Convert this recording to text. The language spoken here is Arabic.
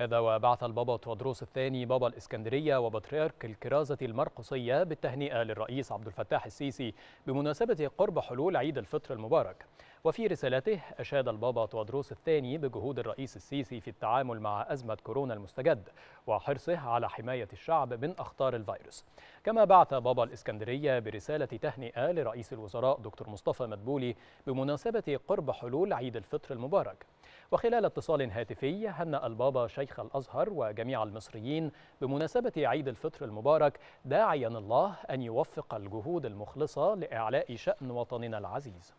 هذا وبعث البابا تودروس الثاني بابا الإسكندرية وبطريرك الكرازة المرقصية بالتهنئة للرئيس عبد الفتاح السيسي بمناسبة قرب حلول عيد الفطر المبارك وفي رسالته أشاد البابا تودروس الثاني بجهود الرئيس السيسي في التعامل مع أزمة كورونا المستجد وحرصه على حماية الشعب من أخطار الفيروس كما بعث بابا الإسكندرية برسالة تهنئة لرئيس الوزراء دكتور مصطفى مدبولي بمناسبة قرب حلول عيد الفطر المبارك وخلال اتصال هاتفي هنأ البابا شيخ الأزهر وجميع المصريين بمناسبة عيد الفطر المبارك داعيا الله أن يوفق الجهود المخلصة لإعلاء شأن وطننا العزيز